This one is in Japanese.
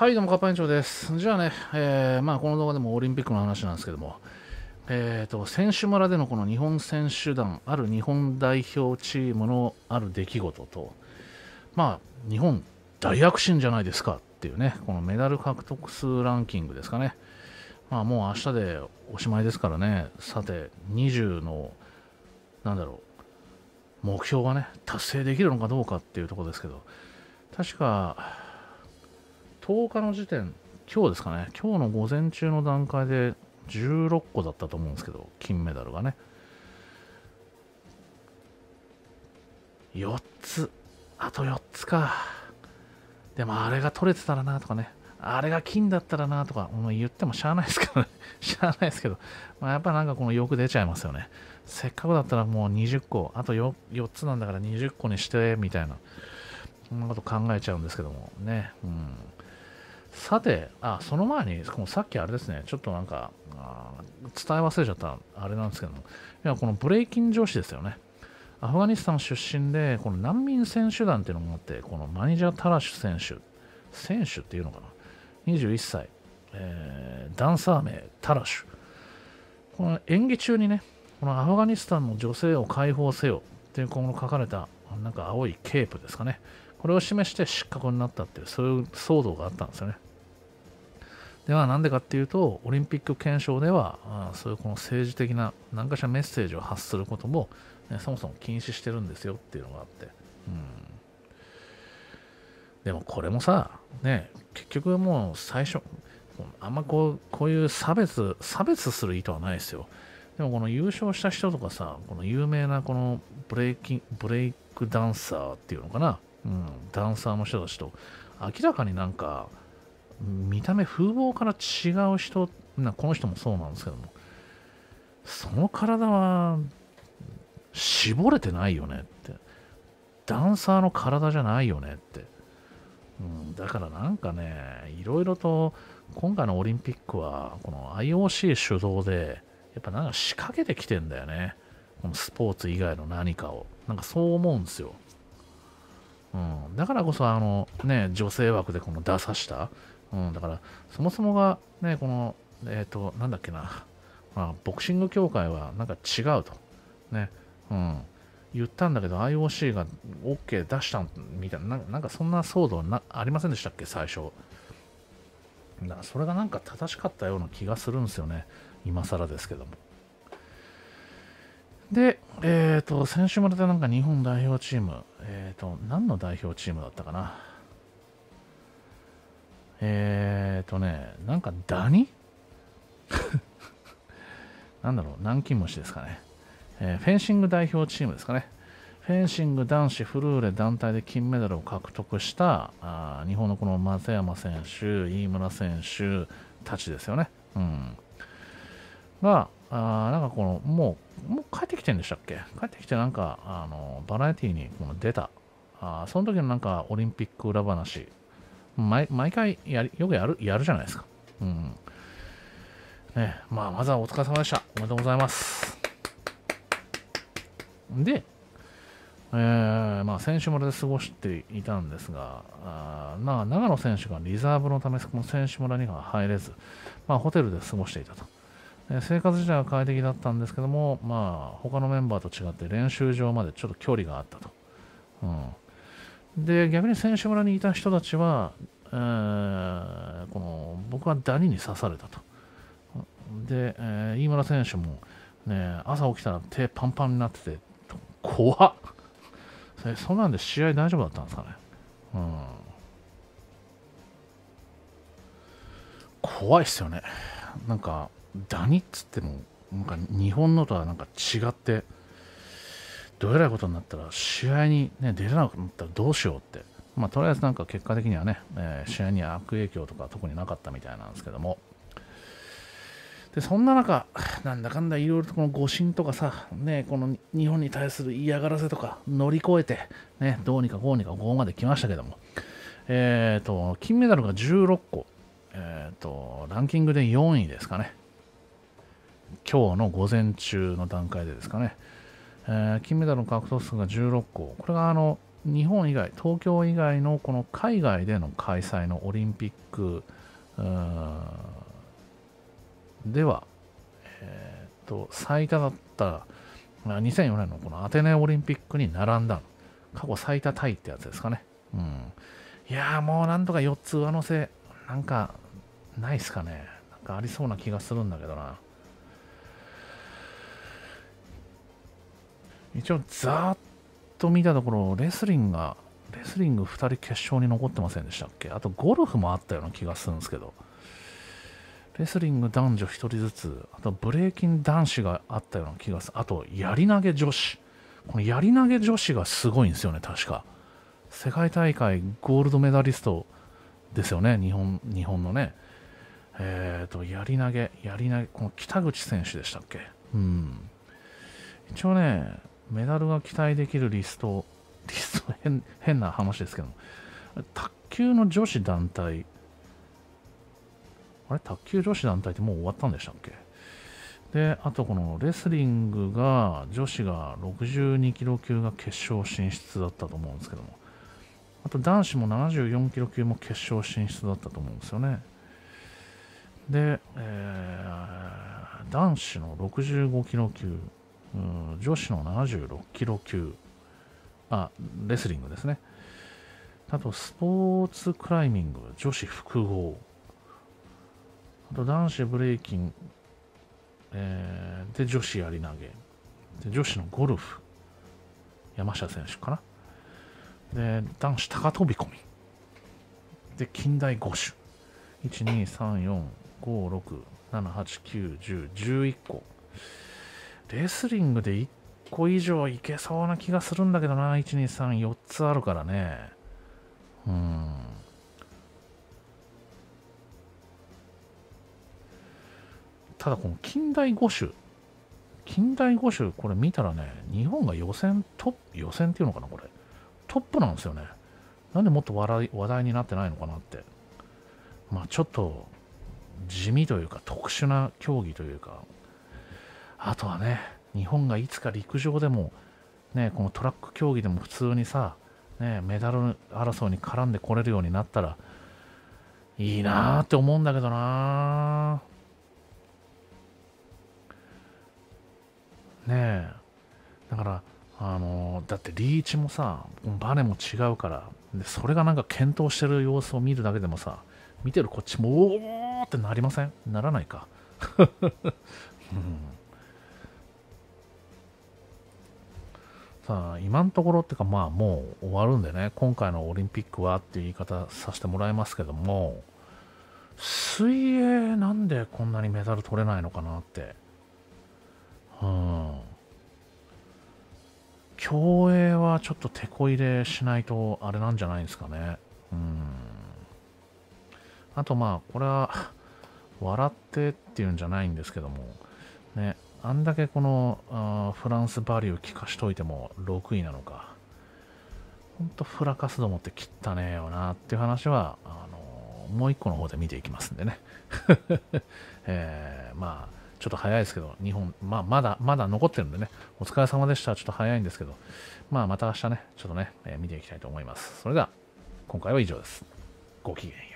はい、どうも、カッパ園長です。じゃあね、えー、まあ、この動画でもオリンピックの話なんですけども、えーと、と選手村でのこの日本選手団、ある日本代表チームのある出来事と、まあ、日本大躍進じゃないですかっていうね、このメダル獲得数ランキングですかね。まあ、もう明日でおしまいですからね、さて、20の、なんだろう、目標がね、達成できるのかどうかっていうところですけど、確か、10日の時点、今日ですかね、今日の午前中の段階で16個だったと思うんですけど、金メダルがね。4つ、あと4つか。でもあれが取れてたらなとかね、あれが金だったらなとか、もう言ってもしゃあないですからね、しゃあないですけど、まあ、やっぱなんかこの欲出ちゃいますよね。せっかくだったらもう20個、あと 4, 4つなんだから20個にして、みたいな、そんなこと考えちゃうんですけどもね、うん。さて、あ、その前に、さっきあれですね、ちょっとなんか、伝え忘れちゃったあれなんですけどいやこのブレイキン上司ですよね。アフガニスタン出身で、この難民選手団っていうのがあって、このマニジャー・タラシュ選手、選手っていうのかな、21歳、えー、ダンサー名、タラシュ。この演技中にね、このアフガニスタンの女性を解放せよっていう、この書かれた、なんか青いケープですかね。これを示して失格になったっていう、そういう騒動があったんですよね。では、なんでかっていうと、オリンピック憲章では、あそういうこの政治的な何かしらメッセージを発することも、ね、そもそも禁止してるんですよっていうのがあって。うんでもこれもさ、ね、結局もう最初、あんまこうこういう差別、差別する意図はないですよ。でもこの優勝した人とかさ、この有名なこのブレイキブレイクダンサーっていうのかな、うん、ダンサーの人たちと明らかになんか見た目風貌から違う人なこの人もそうなんですけどもその体は絞れてないよねってダンサーの体じゃないよねって、うん、だからなんかねいろいろと今回のオリンピックはこの IOC 主導でやっぱなんか仕掛けてきてんだよねこのスポーツ以外の何かをなんかそう思うんですよだからこそ、あの、ね、女性枠でこの出さした、うん、だから、そもそもが、ね、この、えっ、ー、と、なんだっけな、まあ、ボクシング協会はなんか違うと、ね、うん、言ったんだけど、IOC が OK 出したみたいな、なんかそんな騒動なありませんでしたっけ、最初。だそれがなんか正しかったような気がするんですよね、今更ですけども。で、えっ、ー、と、先週までなんか日本代表チーム、えっ、ー、と、何の代表チームだったかな。えっ、ー、とね、なんかダニ なんだろう、南京虫ですかね、えフェンシング代表チームですかね。フェンシング男子フルーレ団体で金メダルを獲得したあ日本のこの松山選手、飯村選手たちですよね。うんが、あなんかこの、もう、もう帰ってきてんでしたっけ帰ってきてなんか、あの、バラエティーにこの出た。あその時のなんかオリンピック裏話、毎毎回やよくやる、やるじゃないですか。うん。ね、まあ、まずはお疲れ様でした。おめでとうございます。で、えー、まあ、選手村で過ごしていたんですが、あな長野選手がリザーブのため、この選手村には入れず、まあ、ホテルで過ごしていたと。生活自体は快適だったんですけども、まあ、他のメンバーと違って練習場までちょっと距離があったと。うん、で、逆に選手村にいた人たちは、えー、この僕はダニに刺されたと。で、えー、飯村選手も、ね、朝起きたら手パンパンになってて、怖っそんなんで試合大丈夫だったんですかね。うん、怖いっすよね。なんかダニっつってもなんか日本のとはなんか違ってどえらいことになったら試合に、ね、出れなくなったらどうしようって、まあ、とりあえずなんか結果的にはね、えー、試合に悪影響とか特になかったみたいなんですけどもでそんな中なんだかんだいろいろとこの誤信とかさ、ね、この日本に対する嫌がらせとか乗り越えて、ね、どうにかこうにかこうまで来ましたけども、えーと、金メダルが16個、えーと、とランキングで4位ですかね。今日の午前中の段階でですかね、えー、金メダルの獲得数が16個、これがあの日本以外、東京以外のこの海外での開催のオリンピックでは、えーと、最多だった2004年のこのアテネオリンピックに並んだ過去最多タイってやつですかね。うん、いやーもうなんとか4つ上乗せなんかないっすかね。なんかありそうな気がするんだけどな。一応ざーっと見たところレスリングがレスリング2人決勝に残ってませんでしたっけあとゴルフもあったような気がするんですけどレスリング男女1人ずつあとブレイキン男子があったような気がするあとやり投げ女子このやり投げ女子がすごいんですよね確か世界大会ゴールドメダリストですよね日本日本のねえっ、ー、とやり投げやり投げこの北口選手でしたっけうん一応ねメダルが期待できるリスト、リスト変、変な話ですけども、卓球の女子団体、あれ卓球女子団体ってもう終わったんでしたっけで、あとこのレスリングが、女子が62キロ級が決勝進出だったと思うんですけども、あと男子も74キロ級も決勝進出だったと思うんですよね。で、えー、男子の65キロ級、女子の76キロ級、あ、レスリングですね。あと、スポーツクライミング、女子複合。あと、男子ブレイキン、えー、で、女子やり投げ。で、女子のゴルフ。山下選手かな。で、男子高飛び込み。で、近代5種。1、2、3、4、5、6、7、8、9、10、11個。レスリングで1個以上いけそうな気がするんだけどな。1、2、3、4つあるからね。うん。ただこの近代五種。近代五種、これ見たらね、日本が予選トップ、予選っていうのかな、これ。トップなんですよね。なんでもっと話題になってないのかなって。まあちょっと、地味というか特殊な競技というかあとはね日本がいつか陸上でも、ね、このトラック競技でも普通にさ、ね、メダル争いに絡んでこれるようになったらいいなーって思うんだけどなねえだからあのだってリーチもさバネも違うからでそれがなんか検討してる様子を見るだけでもさ見てるこっちもおおってなりませんならないかうん さあ今のところっていうかまあもう終わるんでね今回のオリンピックはっていう言い方させてもらいますけども水泳なんでこんなにメダル取れないのかなってうん競泳はちょっと手こ入れしないとあれなんじゃないですかねうんあとまあこれは笑ってっていうんじゃないんですけどもねあんだけこのあフランスバリュー聞かしといても6位なのか。ほんとフラカスどもって切ったねえよなっていう話は、あのー、もう一個の方で見ていきますんでね。えー、まあ、ちょっと早いですけど、日本、まあ、まだ、まだ残ってるんでね、お疲れ様でした。ちょっと早いんですけど、まあ、また明日ね、ちょっとね、えー、見ていきたいと思います。それでは、今回は以上です。ごきげんよう。